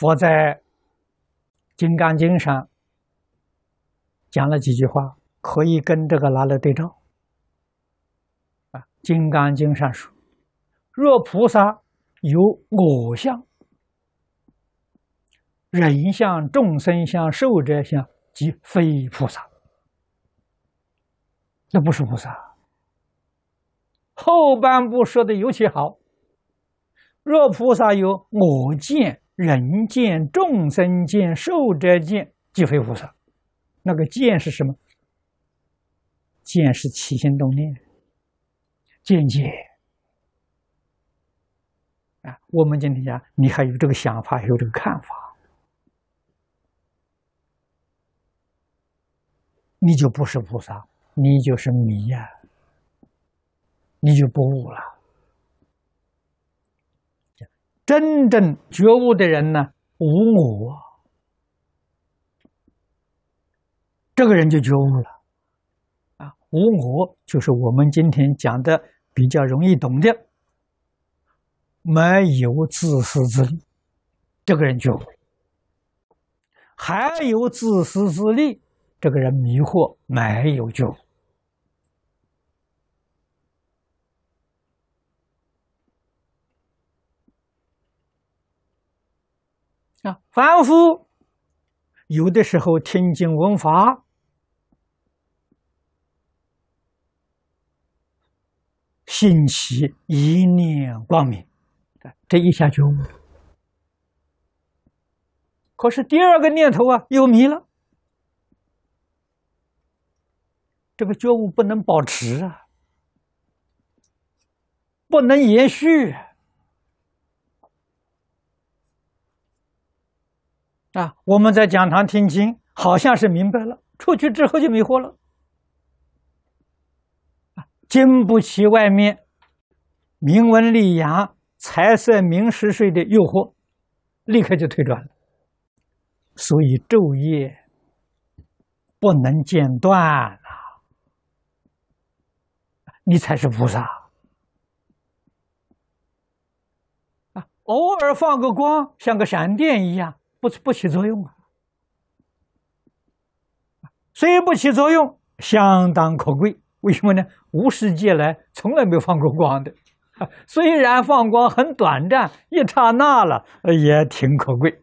佛在《金刚经》上讲了几句话，可以跟这个拿来对照。啊，《金刚经》上说：“若菩萨有我相、人相、众生相、寿者相，即非菩萨。”这不是菩萨。后半部说的尤其好：“若菩萨有我见。”人见众生见，寿者见即非菩萨。那个见是什么？见是起心动念，见解。啊，我们今天讲，你还有这个想法，还有这个看法，你就不是菩萨，你就是迷呀，你就不悟了。真正觉悟的人呢，无我，这个人就觉悟了，啊，无我就是我们今天讲的比较容易懂的，没有自私自利，这个人觉悟；还有自私自利，这个人迷惑，没有觉悟。啊，凡夫有的时候听经闻法，心起一念光明，这一下觉悟。可是第二个念头啊，又迷了。这个觉悟不能保持啊，不能延续。我们在讲堂听经，好像是明白了，出去之后就迷惑了，啊，经不起外面名闻利养、财色名食睡的诱惑，立刻就退转了。所以昼夜不能间断啊，你才是菩萨偶尔放个光，像个闪电一样。不不起作用啊，虽以不起作用，相当可贵。为什么呢？无世界来从来没放过光的，虽然放光很短暂，一刹那了，也挺可贵。